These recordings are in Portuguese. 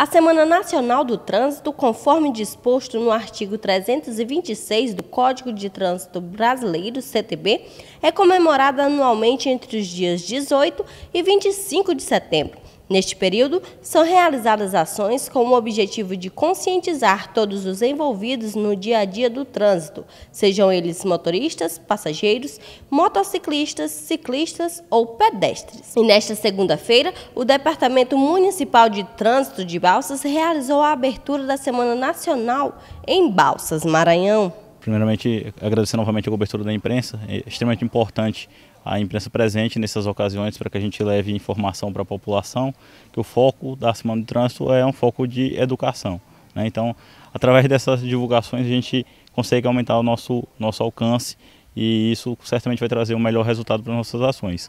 A Semana Nacional do Trânsito, conforme disposto no artigo 326 do Código de Trânsito Brasileiro, CTB, é comemorada anualmente entre os dias 18 e 25 de setembro. Neste período, são realizadas ações com o objetivo de conscientizar todos os envolvidos no dia a dia do trânsito, sejam eles motoristas, passageiros, motociclistas, ciclistas ou pedestres. E nesta segunda-feira, o Departamento Municipal de Trânsito de Balsas realizou a abertura da Semana Nacional em Balsas, Maranhão. Primeiramente, agradecer novamente a cobertura da imprensa. É extremamente importante a imprensa presente nessas ocasiões para que a gente leve informação para a população, que o foco da Semana do Trânsito é um foco de educação. Né? Então, através dessas divulgações, a gente consegue aumentar o nosso, nosso alcance e isso certamente vai trazer um melhor resultado para nossas ações.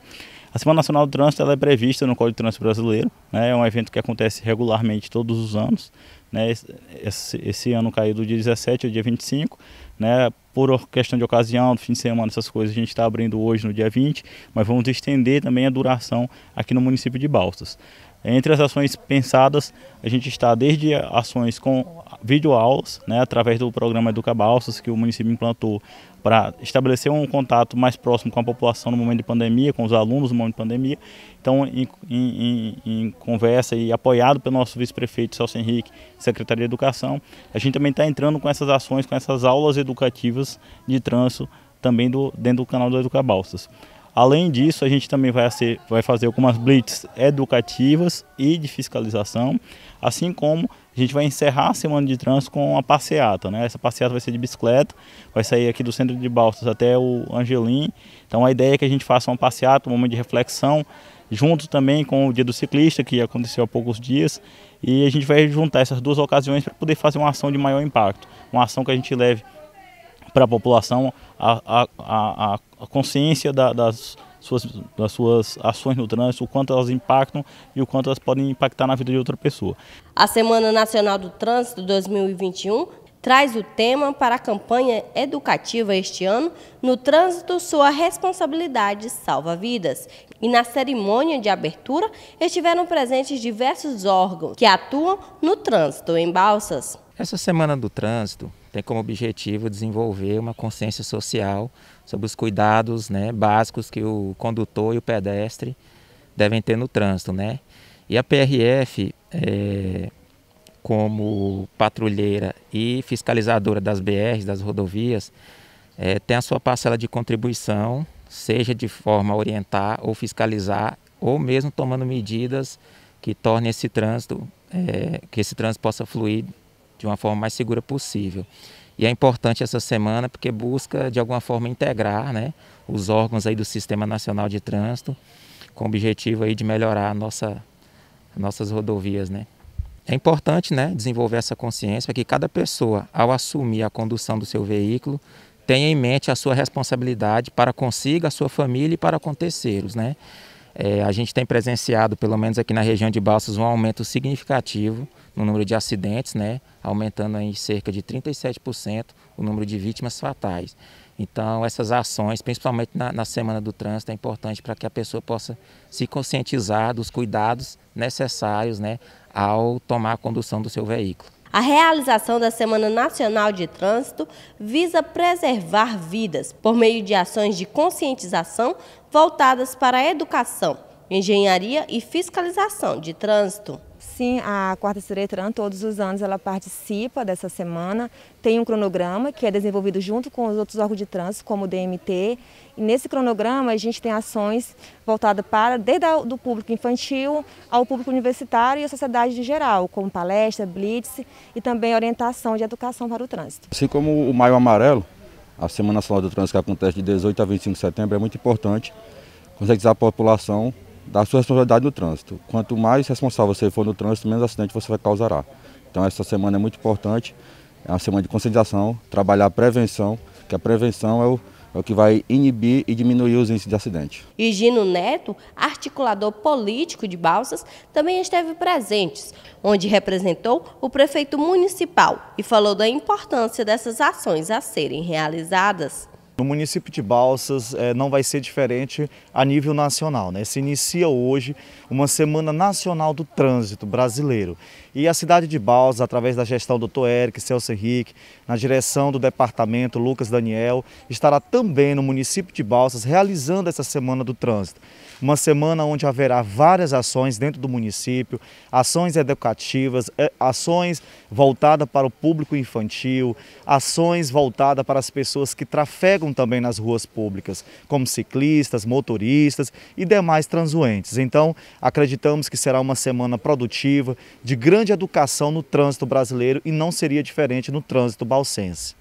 A Semana Nacional do Trânsito ela é prevista no Código de Trânsito Brasileiro, né? é um evento que acontece regularmente todos os anos. Né? Esse, esse, ano caiu do dia 17 ao dia 25, né? por questão de ocasião, do fim de semana, essas coisas, a gente está abrindo hoje no dia 20, mas vamos estender também a duração aqui no município de Balsas. Entre as ações pensadas, a gente está desde ações com videoaulas, né, através do programa Educa Balsas, que o município implantou para estabelecer um contato mais próximo com a população no momento de pandemia, com os alunos no momento de pandemia. Então, em, em, em conversa e apoiado pelo nosso vice-prefeito Celso Henrique, Secretaria de Educação, a gente também está entrando com essas ações, com essas aulas educativas de trânsito também do, dentro do canal do Educa Balsas. Além disso, a gente também vai, ser, vai fazer algumas blitz educativas e de fiscalização, assim como a gente vai encerrar a semana de trânsito com uma passeata, né? Essa passeata vai ser de bicicleta, vai sair aqui do centro de Balsas até o Angelim. Então a ideia é que a gente faça uma passeata, um momento de reflexão, junto também com o Dia do Ciclista, que aconteceu há poucos dias, e a gente vai juntar essas duas ocasiões para poder fazer uma ação de maior impacto, uma ação que a gente leve para a população a, a, a, consciência da, das, suas, das suas ações no trânsito, o quanto elas impactam e o quanto elas podem impactar na vida de outra pessoa. A Semana Nacional do Trânsito 2021 traz o tema para a campanha educativa este ano no trânsito sua responsabilidade salva vidas. E na cerimônia de abertura estiveram presentes diversos órgãos que atuam no trânsito em Balsas. Essa semana do trânsito tem como objetivo desenvolver uma consciência social sobre os cuidados né, básicos que o condutor e o pedestre devem ter no trânsito. Né? E a PRF, é, eh, como patrulheira e fiscalizadora das BRs, das rodovias, é, tem a sua parcela de contribuição, seja de forma a orientar ou fiscalizar, ou mesmo tomando medidas que tornem esse trânsito, é, que esse trânsito possa fluir de uma forma mais segura possível. E é importante essa semana porque busca, de alguma forma, integrar né, os órgãos aí do Sistema Nacional de Trânsito com o objetivo aí de melhorar nossa, nossas rodovias. Né. É importante né, desenvolver essa consciência para que cada pessoa, ao assumir a condução do seu veículo, tenha em mente a sua responsabilidade para consigo, a sua família e para aconteceros. Né. É, a gente tem presenciado, pelo menos aqui na região de Balsas, um aumento significativo no número de acidentes, né? aumentando em cerca de 37% o número de vítimas fatais. Então, essas ações, principalmente na, na Semana do Trânsito, é importante para que a pessoa possa se conscientizar dos cuidados necessários né? ao tomar a condução do seu veículo. A realização da Semana Nacional de Trânsito visa preservar vidas por meio de ações de conscientização voltadas para a educação, engenharia e fiscalização de trânsito sim, a Quarta Ciretran, todos os anos, ela participa dessa semana, tem um cronograma que é desenvolvido junto com os outros órgãos de trânsito, como o DMT, e nesse cronograma a gente tem ações voltadas para, desde o do público infantil ao público universitário e à sociedade em geral, como palestra, blitz e também orientação de educação para o trânsito. Assim como o Maio Amarelo, a Semana Nacional do Trânsito que acontece de 18 a 25 de setembro é muito importante, conscientizar a população da sua responsabilidade no trânsito. Quanto mais responsável você for no trânsito, menos acidente você vai causar. Então essa semana é muito importante, é uma semana de conscientização, trabalhar a prevenção, que a prevenção é o, é o que vai inibir e diminuir os índices de acidente. E Gino Neto, articulador político de Balsas, também esteve presente, onde representou o prefeito municipal e falou da importância dessas ações a serem realizadas. No município de Balsas é, não vai ser diferente a nível nacional. Né? Se inicia hoje uma Semana Nacional do Trânsito Brasileiro. E a cidade de Balsas, através da gestão do Dr. Eric Celso Henrique, na direção do departamento Lucas Daniel, estará também no município de Balsas realizando essa Semana do Trânsito. Uma semana onde haverá várias ações dentro do município, ações educativas, é, ações voltadas para o público infantil, ações voltadas para as pessoas que trafegam também nas ruas públicas, como ciclistas, motoristas e demais transuentes. Então, acreditamos que será uma semana produtiva, de grande educação no trânsito brasileiro e não seria diferente no trânsito balsense.